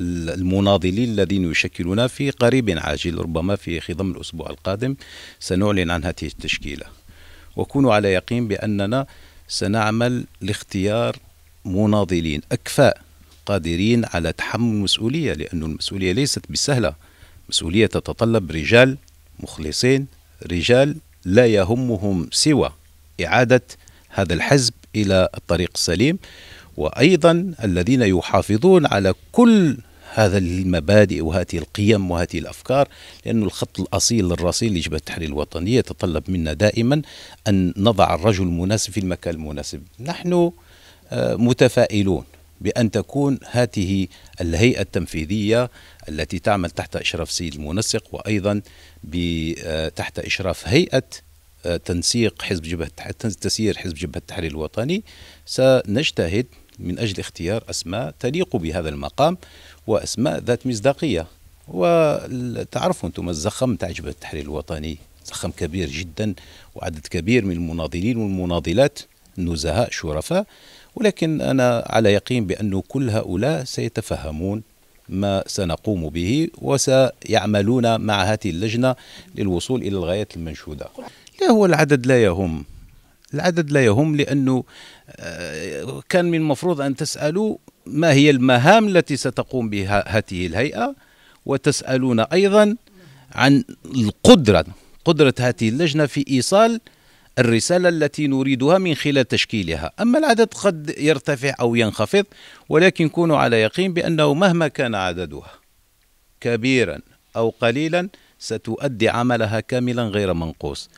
المناضلين الذين يشكلون في قريب عاجل ربما في خضم الأسبوع القادم سنعلن عن هذه التشكيلة وكونوا على يقين بأننا سنعمل لاختيار مناضلين أكفاء قادرين على تحمل المسؤولية لأن المسؤولية ليست بسهلة مسؤولية تتطلب رجال مخلصين رجال لا يهمهم سوى إعادة هذا الحزب إلى الطريق السليم وايضا الذين يحافظون على كل هذا المبادئ وهذه القيم وهذه الافكار لأن الخط الاصيل الرصين لجبهه التحرير الوطنيه يتطلب منا دائما ان نضع الرجل المناسب في المكان المناسب نحن آه، متفائلون بأن تكون هذه الهيئة التنفيذية التي تعمل تحت إشراف سيد المنسق وأيضا آه، تحت إشراف هيئة آه، تنسيق حزب جبهة تسيير حزب جبهة التحرير الوطني سنجتهد من أجل اختيار أسماء تليق بهذا المقام وأسماء ذات مصداقية وتعرفوا أنتم الزخم تاع جبهة التحرير الوطني زخم كبير جدا وعدد كبير من المناضلين والمناضلات نزهاء شرفاء ولكن أنا على يقين بأن كل هؤلاء سيتفهمون ما سنقوم به وسيعملون مع هذه اللجنة للوصول إلى الغايات المنشودة لا هو العدد لا يهم العدد لا يهم لأنه آه، كان من المفروض أن تسألوا ما هي المهام التي ستقوم بها هذه الهيئة وتسألون أيضا عن القدرة قدرة هذه اللجنة في إيصال الرسالة التي نريدها من خلال تشكيلها أما العدد قد يرتفع أو ينخفض ولكن كونوا على يقين بأنه مهما كان عددها كبيرا أو قليلا ستؤدي عملها كاملا غير منقوص